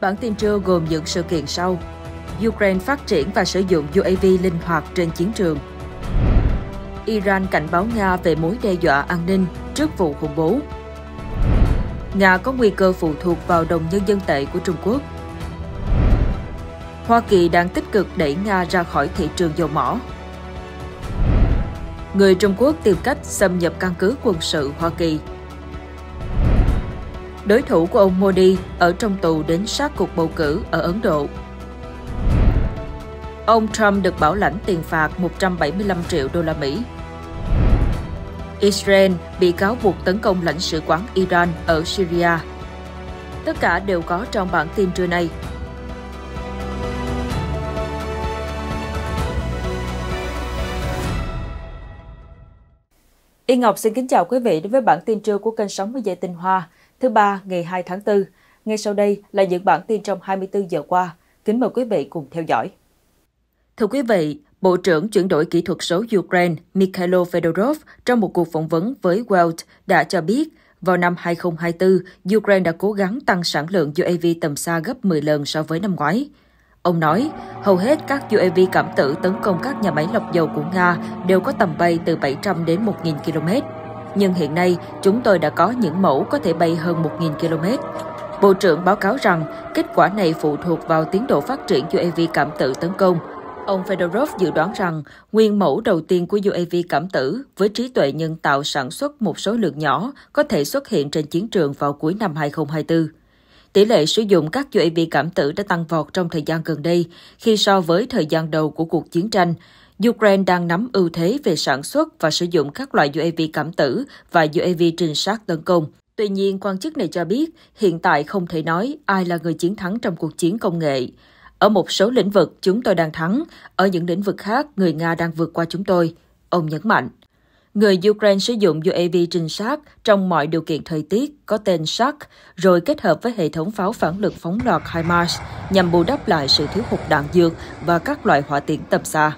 Bản tin trưa gồm những sự kiện sau. Ukraine phát triển và sử dụng UAV linh hoạt trên chiến trường. Iran cảnh báo Nga về mối đe dọa an ninh trước vụ khủng bố. Nga có nguy cơ phụ thuộc vào đồng nhân dân tệ của Trung Quốc. Hoa Kỳ đang tích cực đẩy Nga ra khỏi thị trường dầu mỏ. Người Trung Quốc tìm cách xâm nhập căn cứ quân sự Hoa Kỳ đối thủ của ông Modi ở trong tù đến sát cuộc bầu cử ở Ấn Độ. Ông Trump được bảo lãnh tiền phạt 175 triệu đô la Mỹ. Israel bị cáo buộc tấn công lãnh sự quán Iran ở Syria. Tất cả đều có trong bản tin trưa nay, Y Ngọc xin kính chào quý vị đến với bản tin trưa của kênh Sống với Dạy Tinh Hoa. Thứ ba, ngày 2 tháng 4. Ngay sau đây là những bản tin trong 24 giờ qua. Kính mời quý vị cùng theo dõi. Thưa quý vị, Bộ trưởng chuyển đổi kỹ thuật số Ukraine Mikhailo Fedorov trong một cuộc phỏng vấn với Welt đã cho biết vào năm 2024, Ukraine đã cố gắng tăng sản lượng UAV tầm xa gấp 10 lần so với năm ngoái. Ông nói, hầu hết các UAV cảm tử tấn công các nhà máy lọc dầu của Nga đều có tầm bay từ 700 đến 1.000 km nhưng hiện nay chúng tôi đã có những mẫu có thể bay hơn 1.000 km. Bộ trưởng báo cáo rằng kết quả này phụ thuộc vào tiến độ phát triển UAV cảm tử tấn công. Ông Fedorov dự đoán rằng nguyên mẫu đầu tiên của UAV cảm tử với trí tuệ nhân tạo sản xuất một số lượng nhỏ có thể xuất hiện trên chiến trường vào cuối năm 2024. Tỷ lệ sử dụng các UAV cảm tử đã tăng vọt trong thời gian gần đây khi so với thời gian đầu của cuộc chiến tranh, Ukraine đang nắm ưu thế về sản xuất và sử dụng các loại UAV cảm tử và UAV trinh sát tấn công. Tuy nhiên, quan chức này cho biết hiện tại không thể nói ai là người chiến thắng trong cuộc chiến công nghệ. Ở một số lĩnh vực, chúng tôi đang thắng. Ở những lĩnh vực khác, người Nga đang vượt qua chúng tôi. Ông nhấn mạnh. Người Ukraine sử dụng UAV trinh sát trong mọi điều kiện thời tiết có tên SAC, rồi kết hợp với hệ thống pháo phản lực phóng loạt HIMARS nhằm bù đắp lại sự thiếu hụt đạn dược và các loại hỏa tiễn tầm xa.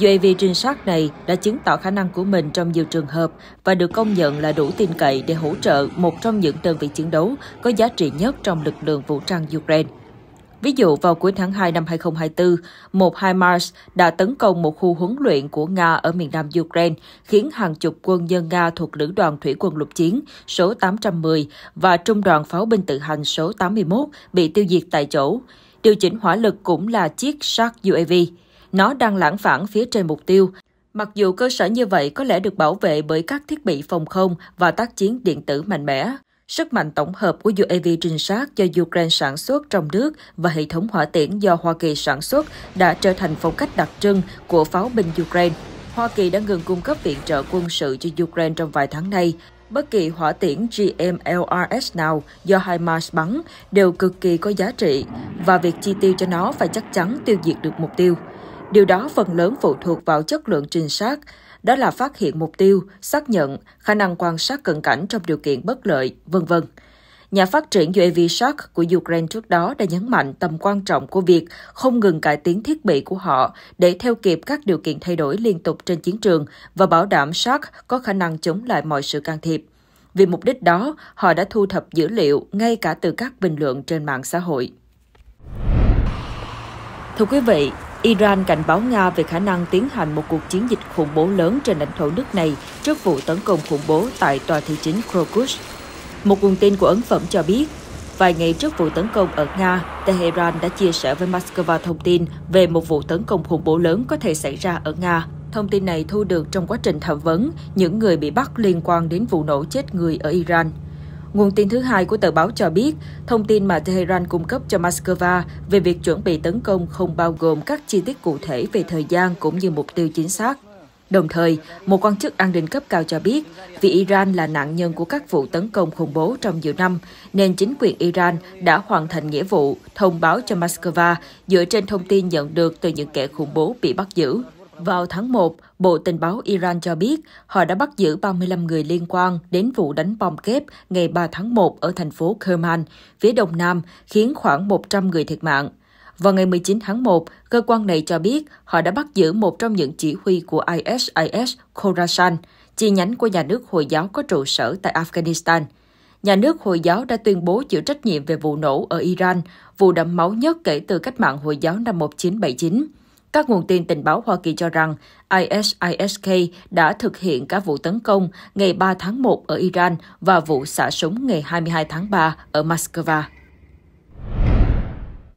UAV trinh sát này đã chứng tỏ khả năng của mình trong nhiều trường hợp và được công nhận là đủ tin cậy để hỗ trợ một trong những đơn vị chiến đấu có giá trị nhất trong lực lượng vũ trang Ukraine. Ví dụ, vào cuối tháng 2 năm 2024, một HIMARS đã tấn công một khu huấn luyện của Nga ở miền nam Ukraine, khiến hàng chục quân nhân Nga thuộc Lữ đoàn Thủy quân lục chiến số 810 và Trung đoàn Pháo binh tự hành số 81 bị tiêu diệt tại chỗ. Điều chỉnh hỏa lực cũng là chiếc Shark UAV. Nó đang lãng phản phía trên mục tiêu. Mặc dù cơ sở như vậy có lẽ được bảo vệ bởi các thiết bị phòng không và tác chiến điện tử mạnh mẽ, sức mạnh tổng hợp của UAV trinh sát do Ukraine sản xuất trong nước và hệ thống hỏa tiễn do Hoa Kỳ sản xuất đã trở thành phong cách đặc trưng của pháo binh Ukraine. Hoa Kỳ đã ngừng cung cấp viện trợ quân sự cho Ukraine trong vài tháng nay. Bất kỳ hỏa tiễn GMLRS nào do HIMARS bắn đều cực kỳ có giá trị và việc chi tiêu cho nó phải chắc chắn tiêu diệt được mục tiêu. Điều đó phần lớn phụ thuộc vào chất lượng trinh sát, đó là phát hiện mục tiêu, xác nhận, khả năng quan sát cận cảnh trong điều kiện bất lợi, vân vân. Nhà phát triển UAV Shark của Ukraine trước đó đã nhấn mạnh tầm quan trọng của việc không ngừng cải tiến thiết bị của họ để theo kịp các điều kiện thay đổi liên tục trên chiến trường và bảo đảm Shark có khả năng chống lại mọi sự can thiệp. Vì mục đích đó, họ đã thu thập dữ liệu ngay cả từ các bình luận trên mạng xã hội. Thưa quý vị, Iran cảnh báo Nga về khả năng tiến hành một cuộc chiến dịch khủng bố lớn trên lãnh thổ nước này trước vụ tấn công khủng bố tại tòa thị chính Krokus. Một nguồn tin của ấn phẩm cho biết, vài ngày trước vụ tấn công ở Nga, Tehran đã chia sẻ với Moscow thông tin về một vụ tấn công khủng bố lớn có thể xảy ra ở Nga. Thông tin này thu được trong quá trình thẩm vấn những người bị bắt liên quan đến vụ nổ chết người ở Iran. Nguồn tin thứ hai của tờ báo cho biết, thông tin mà Tehran cung cấp cho Moscow về việc chuẩn bị tấn công không bao gồm các chi tiết cụ thể về thời gian cũng như mục tiêu chính xác. Đồng thời, một quan chức an ninh cấp cao cho biết, vì Iran là nạn nhân của các vụ tấn công khủng bố trong nhiều năm, nên chính quyền Iran đã hoàn thành nghĩa vụ thông báo cho Moscow dựa trên thông tin nhận được từ những kẻ khủng bố bị bắt giữ. Vào tháng 1, Bộ Tình báo Iran cho biết họ đã bắt giữ 35 người liên quan đến vụ đánh bom kép ngày 3 tháng 1 ở thành phố Kerman, phía đông nam, khiến khoảng 100 người thiệt mạng. Vào ngày 19 tháng 1, cơ quan này cho biết họ đã bắt giữ một trong những chỉ huy của ISIS Khorasan, chi nhánh của nhà nước Hồi giáo có trụ sở tại Afghanistan. Nhà nước Hồi giáo đã tuyên bố chịu trách nhiệm về vụ nổ ở Iran, vụ đẫm máu nhất kể từ cách mạng Hồi giáo năm 1979. Các nguồn tin tình báo Hoa Kỳ cho rằng ISISK đã thực hiện các vụ tấn công ngày 3 tháng 1 ở Iran và vụ xả súng ngày 22 tháng 3 ở Moscow.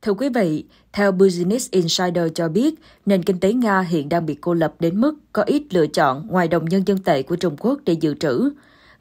Thưa quý vị, theo Business Insider cho biết, nền kinh tế Nga hiện đang bị cô lập đến mức có ít lựa chọn ngoài đồng nhân dân tệ của Trung Quốc để dự trữ.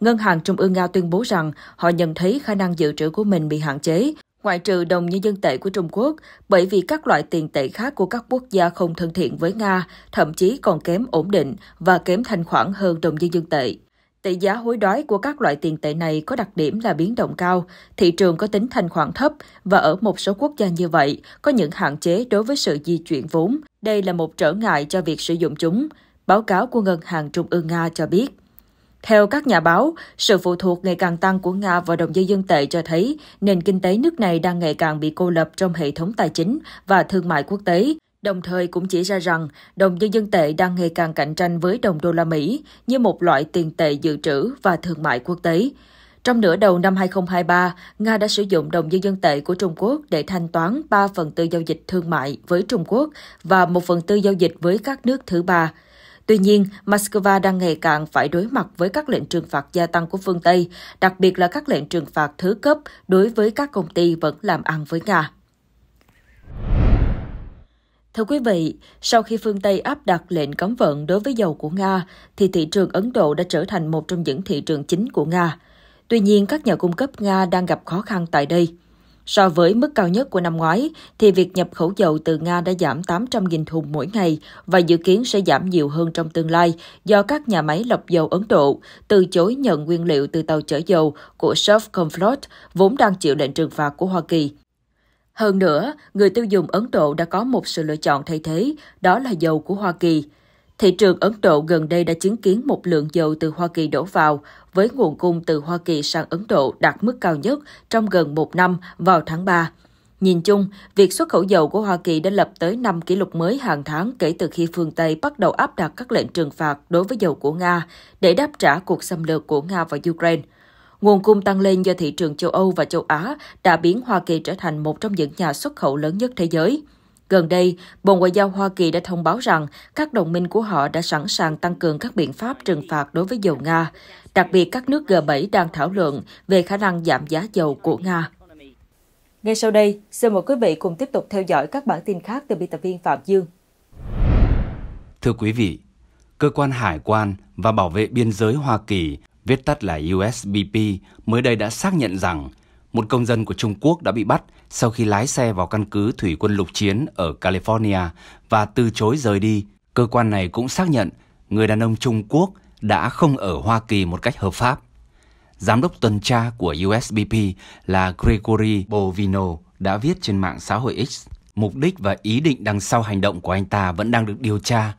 Ngân hàng Trung ương Nga tuyên bố rằng họ nhận thấy khả năng dự trữ của mình bị hạn chế ngoại trừ đồng nhân dân tệ của Trung Quốc, bởi vì các loại tiền tệ khác của các quốc gia không thân thiện với Nga, thậm chí còn kém ổn định và kém thanh khoản hơn đồng nhân dân tệ. Tỷ giá hối đoái của các loại tiền tệ này có đặc điểm là biến động cao, thị trường có tính thanh khoản thấp và ở một số quốc gia như vậy có những hạn chế đối với sự di chuyển vốn. Đây là một trở ngại cho việc sử dụng chúng, báo cáo của Ngân hàng Trung ương Nga cho biết. Theo các nhà báo, sự phụ thuộc ngày càng tăng của Nga vào đồng nhân dân tệ cho thấy nền kinh tế nước này đang ngày càng bị cô lập trong hệ thống tài chính và thương mại quốc tế, đồng thời cũng chỉ ra rằng đồng nhân dân tệ đang ngày càng cạnh tranh với đồng đô la Mỹ như một loại tiền tệ dự trữ và thương mại quốc tế. Trong nửa đầu năm 2023, Nga đã sử dụng đồng nhân dân tệ của Trung Quốc để thanh toán 3 phần tư giao dịch thương mại với Trung Quốc và 1 phần tư giao dịch với các nước thứ ba. Tuy nhiên, Moscow đang ngày càng phải đối mặt với các lệnh trừng phạt gia tăng của phương Tây, đặc biệt là các lệnh trừng phạt thứ cấp đối với các công ty vẫn làm ăn với Nga. Thưa quý vị, sau khi phương Tây áp đặt lệnh cấm vận đối với dầu của Nga, thì thị trường Ấn Độ đã trở thành một trong những thị trường chính của Nga. Tuy nhiên, các nhà cung cấp Nga đang gặp khó khăn tại đây. So với mức cao nhất của năm ngoái, thì việc nhập khẩu dầu từ Nga đã giảm 800.000 thùng mỗi ngày và dự kiến sẽ giảm nhiều hơn trong tương lai do các nhà máy lọc dầu Ấn Độ từ chối nhận nguyên liệu từ tàu chở dầu của Sovcomflot, vốn đang chịu lệnh trừng phạt của Hoa Kỳ. Hơn nữa, người tiêu dùng Ấn Độ đã có một sự lựa chọn thay thế, đó là dầu của Hoa Kỳ. Thị trường Ấn Độ gần đây đã chứng kiến một lượng dầu từ Hoa Kỳ đổ vào, với nguồn cung từ Hoa Kỳ sang Ấn Độ đạt mức cao nhất trong gần một năm vào tháng 3. Nhìn chung, việc xuất khẩu dầu của Hoa Kỳ đã lập tới 5 kỷ lục mới hàng tháng kể từ khi phương Tây bắt đầu áp đặt các lệnh trừng phạt đối với dầu của Nga để đáp trả cuộc xâm lược của Nga vào Ukraine. Nguồn cung tăng lên do thị trường châu Âu và châu Á đã biến Hoa Kỳ trở thành một trong những nhà xuất khẩu lớn nhất thế giới. Gần đây, Bộ Ngoại giao Hoa Kỳ đã thông báo rằng các đồng minh của họ đã sẵn sàng tăng cường các biện pháp trừng phạt đối với dầu Nga, đặc biệt các nước G7 đang thảo luận về khả năng giảm giá dầu của Nga. Ngay sau đây, xin mời quý vị cùng tiếp tục theo dõi các bản tin khác từ biên tập viên Phạm Dương. Thưa quý vị, Cơ quan Hải quan và Bảo vệ Biên giới Hoa Kỳ, viết tắt là USBP, mới đây đã xác nhận rằng một công dân của Trung Quốc đã bị bắt sau khi lái xe vào căn cứ thủy quân lục chiến ở California và từ chối rời đi. Cơ quan này cũng xác nhận người đàn ông Trung Quốc đã không ở Hoa Kỳ một cách hợp pháp. Giám đốc tuần tra của USBP là Gregory Bovino đã viết trên mạng xã hội X mục đích và ý định đằng sau hành động của anh ta vẫn đang được điều tra.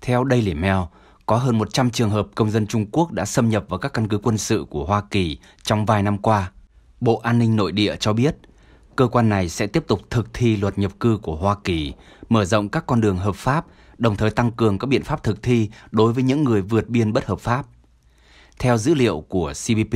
Theo Daily Mail, có hơn 100 trường hợp công dân Trung Quốc đã xâm nhập vào các căn cứ quân sự của Hoa Kỳ trong vài năm qua – Bộ An ninh Nội địa cho biết, cơ quan này sẽ tiếp tục thực thi luật nhập cư của Hoa Kỳ, mở rộng các con đường hợp pháp, đồng thời tăng cường các biện pháp thực thi đối với những người vượt biên bất hợp pháp. Theo dữ liệu của CBP,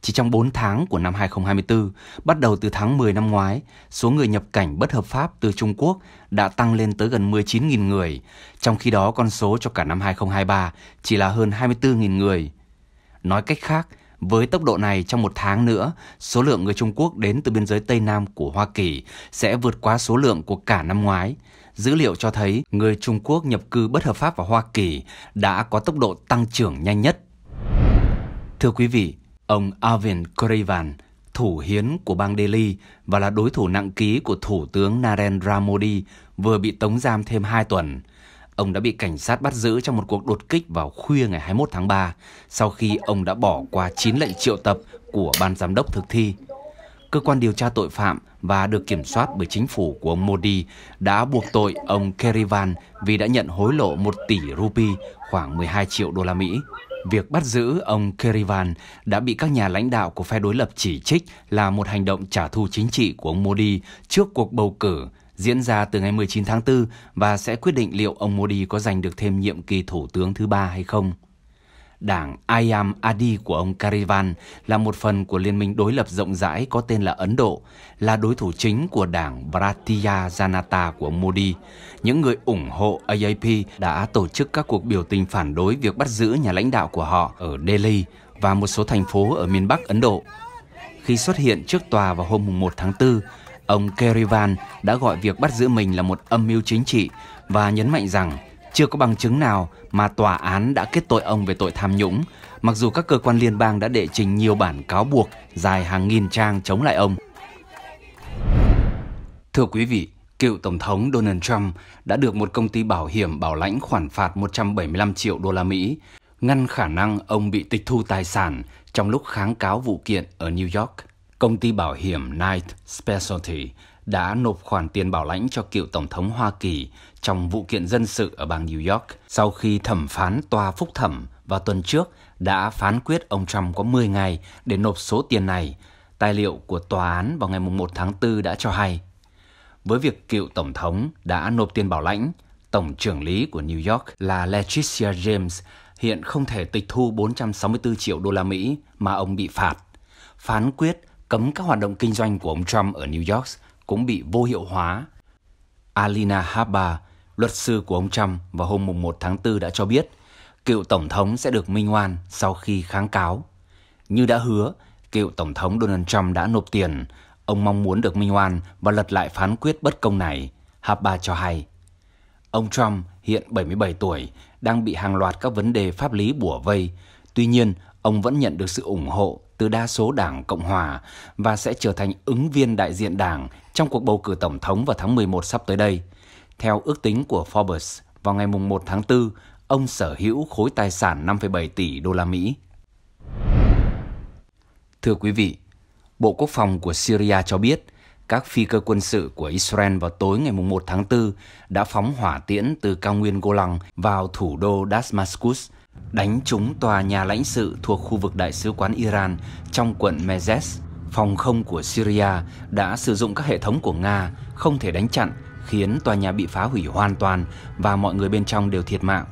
chỉ trong 4 tháng của năm 2024, bắt đầu từ tháng 10 năm ngoái, số người nhập cảnh bất hợp pháp từ Trung Quốc đã tăng lên tới gần 19.000 người, trong khi đó con số cho cả năm 2023 chỉ là hơn 24.000 người. Nói cách khác, với tốc độ này trong một tháng nữa, số lượng người Trung Quốc đến từ biên giới Tây Nam của Hoa Kỳ sẽ vượt qua số lượng của cả năm ngoái. Dữ liệu cho thấy người Trung Quốc nhập cư bất hợp pháp vào Hoa Kỳ đã có tốc độ tăng trưởng nhanh nhất. Thưa quý vị, ông Arvind Kerivan, thủ hiến của bang Delhi và là đối thủ nặng ký của Thủ tướng Narendra Modi vừa bị tống giam thêm 2 tuần – Ông đã bị cảnh sát bắt giữ trong một cuộc đột kích vào khuya ngày 21 tháng 3 sau khi ông đã bỏ qua 9 lệnh triệu tập của ban giám đốc thực thi. Cơ quan điều tra tội phạm và được kiểm soát bởi chính phủ của ông Modi đã buộc tội ông Kerivan vì đã nhận hối lộ 1 tỷ rupee, khoảng 12 triệu đô la Mỹ. Việc bắt giữ ông Kerivan đã bị các nhà lãnh đạo của phe đối lập chỉ trích là một hành động trả thù chính trị của ông Modi trước cuộc bầu cử diễn ra từ ngày 19 tháng 4 và sẽ quyết định liệu ông Modi có giành được thêm nhiệm kỳ thủ tướng thứ ba hay không. Đảng Ayam Adi của ông Karivan là một phần của liên minh đối lập rộng rãi có tên là Ấn Độ, là đối thủ chính của đảng Bharatiya Janata của ông Modi. Những người ủng hộ AIP đã tổ chức các cuộc biểu tình phản đối việc bắt giữ nhà lãnh đạo của họ ở Delhi và một số thành phố ở miền Bắc Ấn Độ. Khi xuất hiện trước tòa vào hôm 1 tháng 4, ông Kerivan đã gọi việc bắt giữ mình là một âm mưu chính trị và nhấn mạnh rằng chưa có bằng chứng nào mà tòa án đã kết tội ông về tội tham nhũng, mặc dù các cơ quan liên bang đã đệ trình nhiều bản cáo buộc dài hàng nghìn trang chống lại ông. Thưa quý vị, cựu Tổng thống Donald Trump đã được một công ty bảo hiểm bảo lãnh khoản phạt 175 triệu đô la Mỹ, ngăn khả năng ông bị tịch thu tài sản trong lúc kháng cáo vụ kiện ở New York công ty bảo hiểm Knight Specialty đã nộp khoản tiền bảo lãnh cho cựu Tổng thống Hoa Kỳ trong vụ kiện dân sự ở bang New York sau khi thẩm phán tòa phúc thẩm vào tuần trước đã phán quyết ông Trump có 10 ngày để nộp số tiền này. Tài liệu của tòa án vào ngày 1 tháng 4 đã cho hay. Với việc cựu Tổng thống đã nộp tiền bảo lãnh, Tổng trưởng lý của New York là Leticia James hiện không thể tịch thu 464 triệu đô la Mỹ mà ông bị phạt. Phán quyết cấm các hoạt động kinh doanh của ông Trump ở New York cũng bị vô hiệu hóa. Alina Habba, luật sư của ông Trump vào hôm 1 tháng 4 đã cho biết cựu Tổng thống sẽ được minh oan sau khi kháng cáo. Như đã hứa, cựu Tổng thống Donald Trump đã nộp tiền. Ông mong muốn được minh oan và lật lại phán quyết bất công này, Habba cho hay. Ông Trump, hiện 77 tuổi, đang bị hàng loạt các vấn đề pháp lý bủa vây. Tuy nhiên, ông vẫn nhận được sự ủng hộ từ đa số Đảng Cộng hòa và sẽ trở thành ứng viên đại diện Đảng trong cuộc bầu cử tổng thống vào tháng 11 sắp tới đây. Theo ước tính của Forbes, vào ngày 1 tháng 4, ông sở hữu khối tài sản 5,7 tỷ đô la Mỹ. Thưa quý vị, Bộ Quốc phòng của Syria cho biết các phi cơ quân sự của Israel vào tối ngày 1 tháng 4 đã phóng hỏa tiễn từ cao nguyên Golan vào thủ đô Damascus đánh trúng tòa nhà lãnh sự thuộc khu vực đại sứ quán Iran trong quận Mezes. Phòng không của Syria đã sử dụng các hệ thống của Nga không thể đánh chặn khiến tòa nhà bị phá hủy hoàn toàn và mọi người bên trong đều thiệt mạng.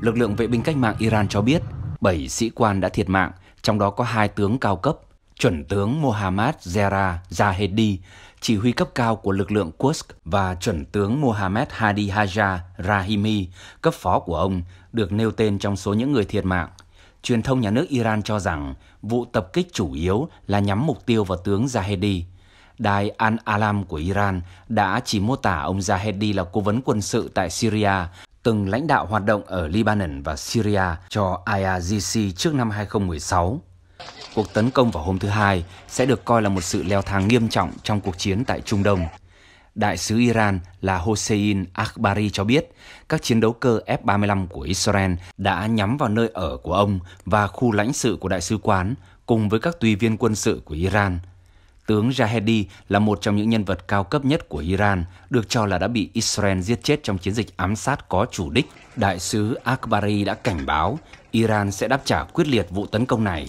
Lực lượng vệ binh cách mạng Iran cho biết 7 sĩ quan đã thiệt mạng, trong đó có hai tướng cao cấp chuẩn tướng Mohammad Zera Zahedi, chỉ huy cấp cao của lực lượng Kursk và chuẩn tướng Mohammad Hadi Haja Rahimi, cấp phó của ông, được nêu tên trong số những người thiệt mạng. Truyền thông nhà nước Iran cho rằng vụ tập kích chủ yếu là nhắm mục tiêu vào tướng Zahedi. Đài Al-Alam của Iran đã chỉ mô tả ông Zahedi là cố vấn quân sự tại Syria từng lãnh đạo hoạt động ở Lebanon và Syria cho IRGC trước năm 2016 cuộc tấn công vào hôm thứ Hai sẽ được coi là một sự leo thang nghiêm trọng trong cuộc chiến tại Trung Đông. Đại sứ Iran là Hossein Akbari cho biết, các chiến đấu cơ F-35 của Israel đã nhắm vào nơi ở của ông và khu lãnh sự của đại sứ quán cùng với các tùy viên quân sự của Iran. Tướng Jahedi là một trong những nhân vật cao cấp nhất của Iran, được cho là đã bị Israel giết chết trong chiến dịch ám sát có chủ đích. Đại sứ Akbari đã cảnh báo Iran sẽ đáp trả quyết liệt vụ tấn công này.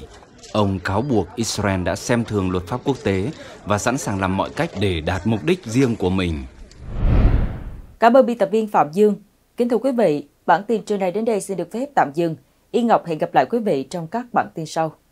Ông cáo buộc Israel đã xem thường luật pháp quốc tế và sẵn sàng làm mọi cách để đạt mục đích riêng của mình. Cảm ơn biên tập viên Phạm Dương. Kính thưa quý vị, bản tin trưa nay đến đây xin được phép tạm dừng. Y Ngọc hẹn gặp lại quý vị trong các bản tin sau.